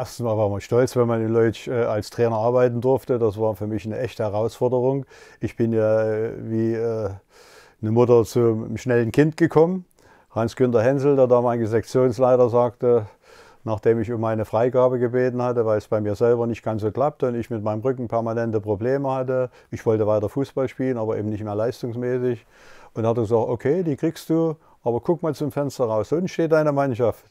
erstens Mal war man stolz, wenn man in Leutsch äh, als Trainer arbeiten durfte. Das war für mich eine echte Herausforderung. Ich bin ja äh, wie äh, eine Mutter zum schnellen Kind gekommen. Hans-Günter Hensel, der damalige Sektionsleiter, sagte, nachdem ich um meine Freigabe gebeten hatte, weil es bei mir selber nicht ganz so klappte und ich mit meinem Rücken permanente Probleme hatte. Ich wollte weiter Fußball spielen, aber eben nicht mehr leistungsmäßig. Und er hat gesagt, okay, die kriegst du, aber guck mal zum Fenster raus. Unten steht deine Mannschaft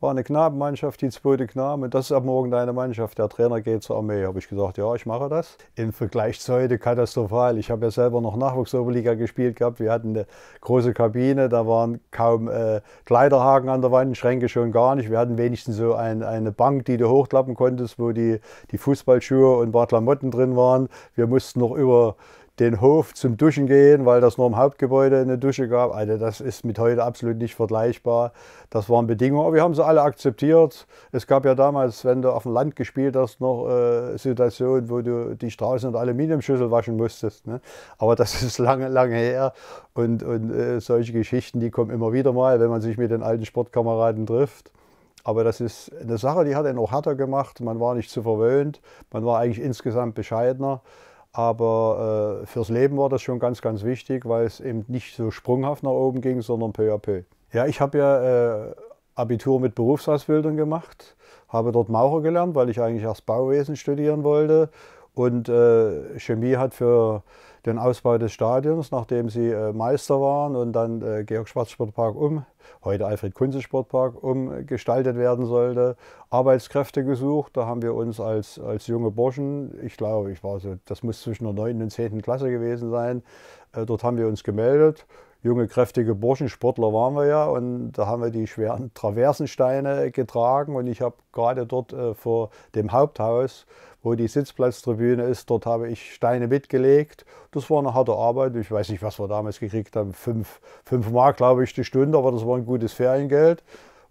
war eine Knabenmannschaft, die zweite Knaben. Das ist ab morgen deine Mannschaft. Der Trainer geht zur Armee. Habe ich gesagt, ja, ich mache das. Im Vergleich zu heute katastrophal. Ich habe ja selber noch Nachwuchsoberliga gespielt gehabt. Wir hatten eine große Kabine. Da waren kaum äh, Kleiderhaken an der Wand, Schränke schon gar nicht. Wir hatten wenigstens so ein, eine Bank, die du hochklappen konntest, wo die, die Fußballschuhe und ein paar Klamotten drin waren. Wir mussten noch über den Hof zum Duschen gehen, weil das nur im Hauptgebäude eine Dusche gab. Also das ist mit heute absolut nicht vergleichbar. Das waren Bedingungen, aber wir haben sie alle akzeptiert. Es gab ja damals, wenn du auf dem Land gespielt hast, noch äh, Situationen, wo du die Straßen und Aluminiumschüssel waschen musstest. Ne? Aber das ist lange, lange her. Und, und äh, solche Geschichten, die kommen immer wieder mal, wenn man sich mit den alten Sportkameraden trifft. Aber das ist eine Sache, die hat einen auch härter gemacht. Man war nicht zu verwöhnt. Man war eigentlich insgesamt bescheidener. Aber äh, fürs Leben war das schon ganz, ganz wichtig, weil es eben nicht so sprunghaft nach oben ging, sondern peu à peu. Ja, ich habe ja äh, Abitur mit Berufsausbildung gemacht, habe dort Maurer gelernt, weil ich eigentlich erst Bauwesen studieren wollte und äh, Chemie hat für den Ausbau des Stadions, nachdem sie äh, Meister waren und dann äh, Georg Schwarz Sportpark um, heute Alfred Kunze Sportpark umgestaltet werden sollte, Arbeitskräfte gesucht. Da haben wir uns als, als junge Burschen, ich glaube, ich war so, das muss zwischen der 9. und 10. Klasse gewesen sein, äh, dort haben wir uns gemeldet junge, kräftige Burschensportler waren wir ja und da haben wir die schweren Traversensteine getragen und ich habe gerade dort äh, vor dem Haupthaus, wo die Sitzplatztribüne ist, dort habe ich Steine mitgelegt. Das war eine harte Arbeit. Ich weiß nicht, was wir damals gekriegt haben. Fünf, fünf Mark, glaube ich, die Stunde, aber das war ein gutes Feriengeld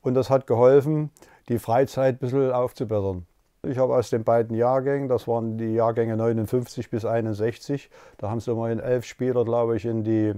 und das hat geholfen, die Freizeit ein bisschen aufzubessern. Ich habe aus den beiden Jahrgängen, das waren die Jahrgänge 59 bis 61, da haben es immerhin elf Spieler, glaube ich, in die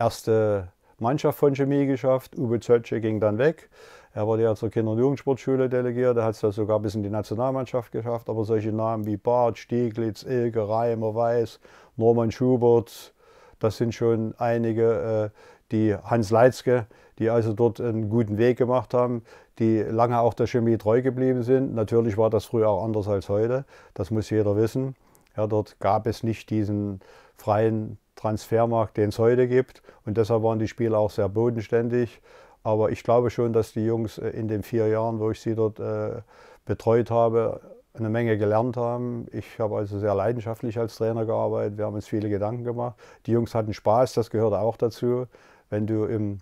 erste Mannschaft von Chemie geschafft. Uwe Zötsche ging dann weg. Er wurde ja zur Kinder- und Jugendsportschule delegiert, Er hat es sogar bis in die Nationalmannschaft geschafft. Aber solche Namen wie Barth, Stieglitz, Ilke, Reimer, Weiß, Norman Schubert, das sind schon einige, äh, die Hans Leitzke, die also dort einen guten Weg gemacht haben, die lange auch der Chemie treu geblieben sind. Natürlich war das früher auch anders als heute, das muss jeder wissen. Ja, dort gab es nicht diesen freien Transfermarkt, den es heute gibt. Und deshalb waren die Spieler auch sehr bodenständig. Aber ich glaube schon, dass die Jungs äh, in den vier Jahren, wo ich sie dort äh, betreut habe, eine Menge gelernt haben. Ich habe also sehr leidenschaftlich als Trainer gearbeitet. Wir haben uns viele Gedanken gemacht. Die Jungs hatten Spaß, das gehört auch dazu. Wenn du im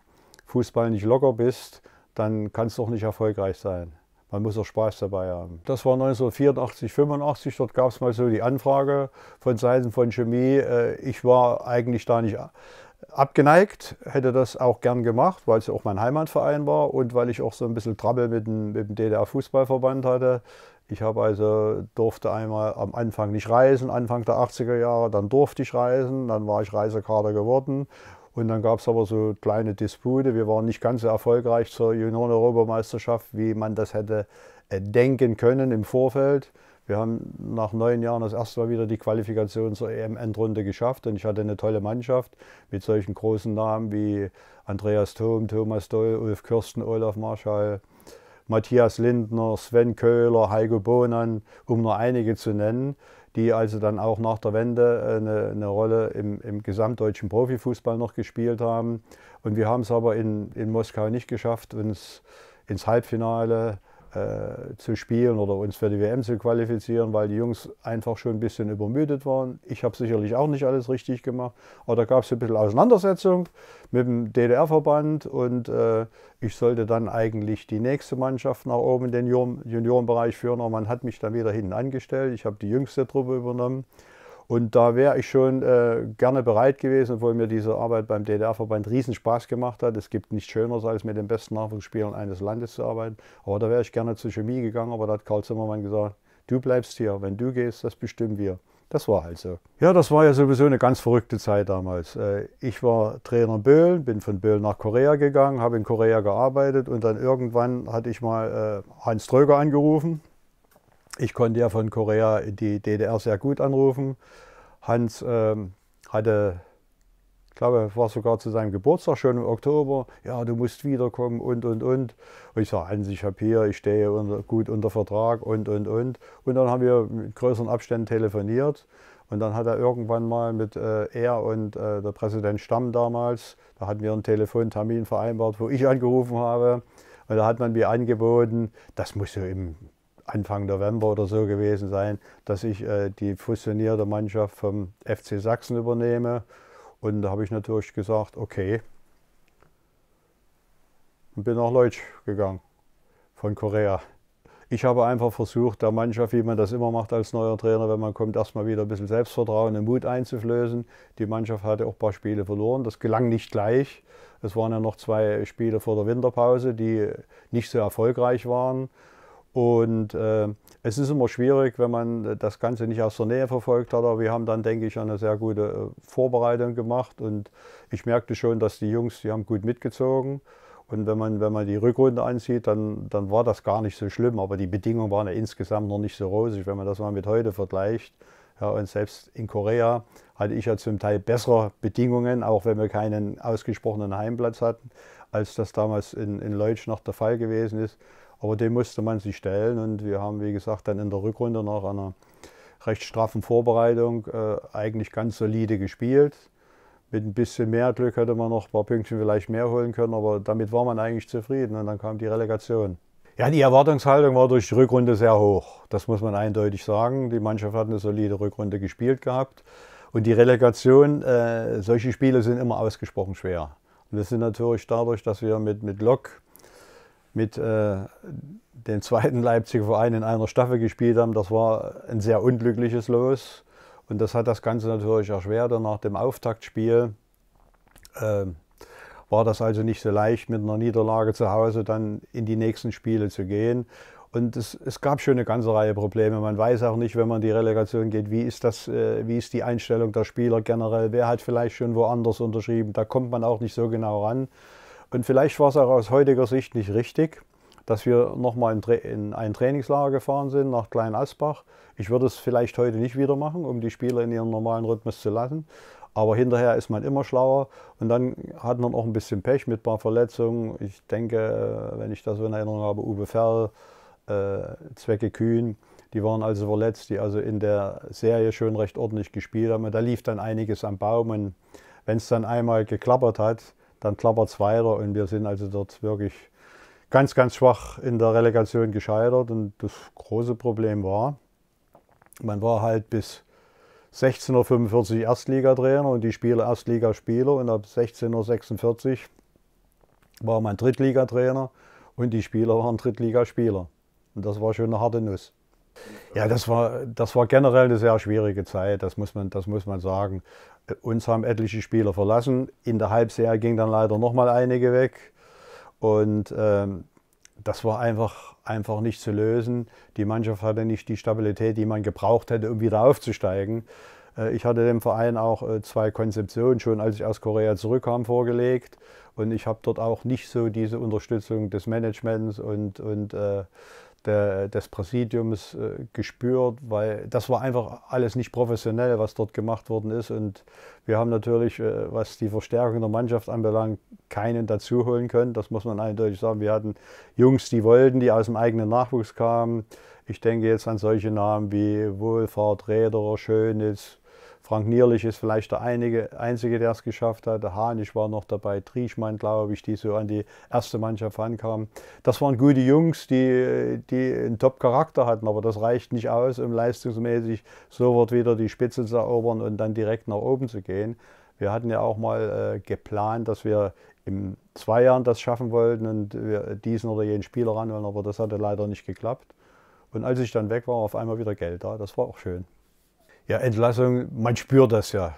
Fußball nicht locker bist, dann kannst du auch nicht erfolgreich sein man muss auch Spaß dabei haben. Das war 1984, 85, dort gab es mal so die Anfrage von Seiten von Chemie. Äh, ich war eigentlich da nicht äh, abgeneigt, hätte das auch gern gemacht, weil es auch mein Heimatverein war und weil ich auch so ein bisschen Trouble mit dem, dem DDR-Fußballverband hatte. Ich habe also, durfte einmal am Anfang nicht reisen, Anfang der 80er Jahre, dann durfte ich reisen, dann war ich Reisekader geworden und dann gab es aber so kleine Dispute. Wir waren nicht ganz so erfolgreich zur Junioren-Europameisterschaft, wie man das hätte äh, denken können im Vorfeld. Wir haben nach neun Jahren das erste Mal wieder die Qualifikation zur EM-Endrunde geschafft und ich hatte eine tolle Mannschaft mit solchen großen Namen wie Andreas Thom, Thomas Doll, Ulf Kirsten, Olaf Marschall, Matthias Lindner, Sven Köhler, Heiko Bohnen, um nur einige zu nennen die also dann auch nach der Wende äh, eine, eine Rolle im, im, gesamtdeutschen Profifußball noch gespielt haben. Und wir haben es aber in, in Moskau nicht geschafft, uns ins Halbfinale äh, zu spielen oder uns für die WM zu qualifizieren, weil die Jungs einfach schon ein bisschen übermüdet waren. Ich habe sicherlich auch nicht alles richtig gemacht, aber da gab es ein bisschen Auseinandersetzung mit dem DDR-Verband und äh, ich sollte dann eigentlich die nächste Mannschaft nach oben in den Juniorenbereich führen, aber man hat mich dann wieder hinten angestellt. Ich habe die jüngste Truppe übernommen und da wäre ich schon äh, gerne bereit gewesen, obwohl mir diese Arbeit beim DDR-Verband riesen Spaß gemacht hat. Es gibt nichts Schöneres, als mit den besten Nachwuchsspielern eines Landes zu arbeiten. Aber da wäre ich gerne zur Chemie gegangen, aber da hat Karl Zimmermann gesagt, du bleibst hier, wenn du gehst, das bestimmen wir. Das war halt so. Ja, das war ja sowieso eine ganz verrückte Zeit damals. Äh, ich war Trainer in Böhlen, bin von Böhlen nach Korea gegangen, habe in Korea gearbeitet und dann irgendwann hatte ich mal äh, Heinz Tröger angerufen ich konnte ja von Korea die DDR sehr gut anrufen. Hans ähm, hatte, ich glaube, war sogar zu seinem Geburtstag schon im Oktober, ja, du musst wiederkommen und, und, und. Und ich sage, Hans, ich habe hier, ich stehe unter, gut unter Vertrag und, und, und. Und dann haben wir mit größeren Abständen telefoniert. Und dann hat er irgendwann mal mit äh, er und äh, der Präsident Stamm damals, da hatten wir einen Telefontermin vereinbart, wo ich angerufen habe. Und da hat man mir angeboten, das muss so im Anfang November oder so gewesen sein, dass ich äh, die fusionierte Mannschaft vom FC Sachsen übernehme. Und da habe ich natürlich gesagt, okay. Und bin nach Leutsch gegangen von Korea. Ich habe einfach versucht, der Mannschaft, wie man das immer macht als neuer Trainer, wenn man kommt, erstmal wieder ein bisschen Selbstvertrauen und Mut einzuflößen. Die Mannschaft hatte auch ein paar Spiele verloren. Das gelang nicht gleich. Es waren ja noch zwei Spiele vor der Winterpause, die nicht so erfolgreich waren. Und äh, es ist immer schwierig, wenn man das Ganze nicht aus der Nähe verfolgt hat, aber wir haben dann, denke ich, eine sehr gute äh, Vorbereitung gemacht und ich merkte schon, dass die Jungs, die haben gut mitgezogen. Und wenn man, wenn man die Rückrunde ansieht, dann, dann war das gar nicht so schlimm. Aber die Bedingungen waren ja insgesamt noch nicht so rosig, wenn man das mal mit heute vergleicht. Ja, und selbst in Korea hatte ich ja zum Teil bessere Bedingungen, auch wenn wir keinen ausgesprochenen Heimplatz hatten, als das damals in, in Leutsch noch der Fall gewesen ist. Aber dem musste man sich stellen und wir haben, wie gesagt, dann in der Rückrunde nach einer recht straffen Vorbereitung äh, eigentlich ganz solide gespielt. Mit ein bisschen mehr Glück hätte man noch ein paar Pünktchen vielleicht mehr holen können, aber damit war man eigentlich zufrieden und dann kam die Relegation. Ja, die Erwartungshaltung war durch die Rückrunde sehr hoch. Das muss man eindeutig sagen. Die Mannschaft hat eine solide Rückrunde gespielt gehabt. Und die Relegation, äh, solche Spiele sind immer ausgesprochen schwer. Und das sind natürlich dadurch, dass wir mit, mit Lok, mit äh, dem zweiten Leipziger Verein in einer Staffel gespielt haben. Das war ein sehr unglückliches Los. Und das hat das Ganze natürlich erschwert. Und nach dem Auftaktspiel äh, war das also nicht so leicht, mit einer Niederlage zu Hause dann in die nächsten Spiele zu gehen. Und es, es, gab schon eine ganze Reihe Probleme. Man weiß auch nicht, wenn man in die Relegation geht, wie ist, das, äh, wie ist die Einstellung der Spieler generell. Wer hat vielleicht schon woanders unterschrieben? Da kommt man auch nicht so genau ran. Und vielleicht war es auch aus heutiger Sicht nicht richtig, dass wir nochmal in, in ein Trainingslager gefahren sind nach Klein-Asbach. Ich würde es vielleicht heute nicht wieder machen, um die Spieler in ihren normalen Rhythmus zu lassen. Aber hinterher ist man immer schlauer und dann hat man auch ein bisschen Pech mit ein paar Verletzungen. Ich denke, äh, wenn ich das so in Erinnerung habe, Uwe Ferl, äh, Zwecke Kühn, die waren also verletzt, die also in der Serie schon recht ordentlich gespielt haben. Und da lief dann einiges am Baum und wenn es dann einmal geklappert hat, dann klappert es weiter und wir sind also dort wirklich ganz, ganz schwach in der Relegation gescheitert. Und das große Problem war, man war halt bis 16.45 Uhr Erstligatrainer und die Spieler Erstligaspieler und ab 16.46 Uhr war man Drittligatrainer und die Spieler waren Drittligaspieler. Und das war schon eine harte Nuss. Ja, das war, das war generell eine sehr schwierige Zeit, das muss man, das muss man sagen. Uns haben etliche Spieler verlassen. In der Halbserie gingen dann leider noch mal einige weg. Und ähm, das war einfach, einfach nicht zu lösen. Die Mannschaft hatte nicht die Stabilität, die man gebraucht hätte, um wieder aufzusteigen. Äh, ich hatte dem Verein auch äh, zwei Konzeptionen schon, als ich aus Korea zurückkam, vorgelegt. Und ich habe dort auch nicht so diese Unterstützung des Managements und, und äh, des Präsidiums äh, gespürt, weil das war einfach alles nicht professionell, was dort gemacht worden ist. Und wir haben natürlich, äh, was die Verstärkung der Mannschaft anbelangt, keinen dazuholen können. Das muss man eindeutig sagen. Wir hatten Jungs, die wollten, die aus dem eigenen Nachwuchs kamen. Ich denke jetzt an solche Namen wie Wohlfahrt, Räderer, Schönitz, Frank Nierlich ist vielleicht der einige, Einzige, der es geschafft hat. Der Hahn, war noch dabei. Trieschmann, glaube ich, die so an die erste Mannschaft rankamen. Das waren gute Jungs, die, die einen Top-Charakter hatten, aber das reicht nicht aus, um leistungsmäßig sofort wieder die Spitze zu erobern und dann direkt nach oben zu gehen. Wir hatten ja auch mal äh, geplant, dass wir in zwei Jahren das schaffen wollten und wir diesen oder jeden Spieler ran wollen, aber das hatte leider nicht geklappt. Und als ich dann weg war, war, auf einmal wieder Geld da. Das war auch schön. Ja, Entlassung, man spürt das ja.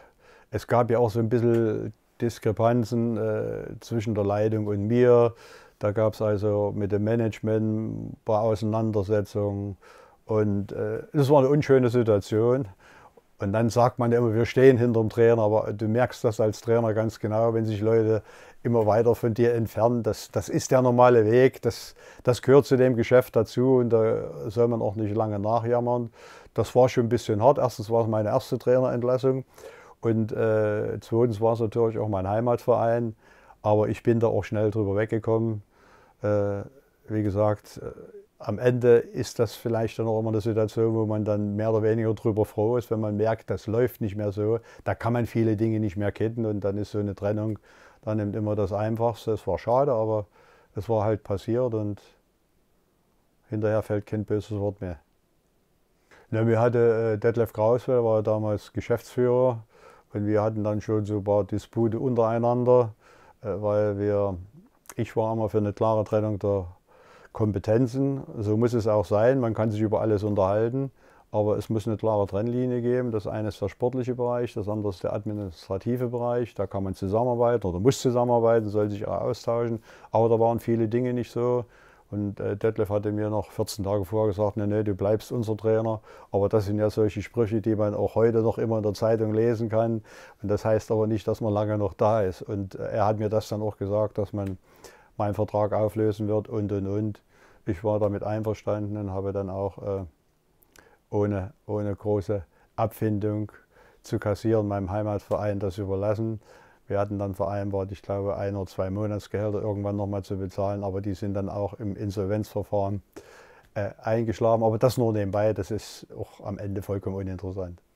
Es gab ja auch so ein bisschen Diskrepanzen äh, zwischen der Leitung und mir. Da gab es also mit dem Management ein paar Auseinandersetzungen. Und es äh, war eine unschöne Situation. Und dann sagt man ja immer, wir stehen hinter dem Trainer, aber du merkst das als Trainer ganz genau, wenn sich Leute immer weiter von dir entfernen. Das, das ist der normale Weg, das, das gehört zu dem Geschäft dazu und da soll man auch nicht lange nachjammern. Das war schon ein bisschen hart. Erstens war es meine erste Trainerentlassung und äh, zweitens war es natürlich auch mein Heimatverein, aber ich bin da auch schnell drüber weggekommen. Äh, wie gesagt, äh, am Ende ist das vielleicht dann auch immer eine Situation, wo man dann mehr oder weniger drüber froh ist, wenn man merkt, das läuft nicht mehr so. Da kann man viele Dinge nicht mehr kennen und dann ist so eine Trennung, dann nimmt immer das Einfachste. Es war schade, aber es war halt passiert und hinterher fällt kein böses Wort mehr. Na, wir hatten äh, Detlef Kraus, der war damals Geschäftsführer und wir hatten dann schon so ein paar Dispute untereinander, äh, weil wir, ich war immer für eine klare Trennung der Kompetenzen. So muss es auch sein. Man kann sich über alles unterhalten, aber es muss eine klare Trennlinie geben. Das eine ist der sportliche Bereich, das andere ist der administrative Bereich. Da kann man zusammenarbeiten oder muss zusammenarbeiten, soll sich auch austauschen. Aber da waren viele Dinge nicht so. Und äh, Detlef hatte mir noch 14 Tage vorher gesagt, nee, nee, du bleibst unser Trainer. Aber das sind ja solche Sprüche, die man auch heute noch immer in der Zeitung lesen kann. Und das heißt aber nicht, dass man lange noch da ist. Und äh, er hat mir das dann auch gesagt, dass man mein Vertrag auflösen wird und und und. Ich war damit einverstanden und habe dann auch äh, ohne, ohne große Abfindung zu kassieren meinem Heimatverein das überlassen. Wir hatten dann vereinbart, ich glaube, ein oder zwei Monatsgehälter irgendwann nochmal zu bezahlen, aber die sind dann auch im Insolvenzverfahren äh, eingeschlagen. Aber das nur nebenbei, das ist auch am Ende vollkommen uninteressant.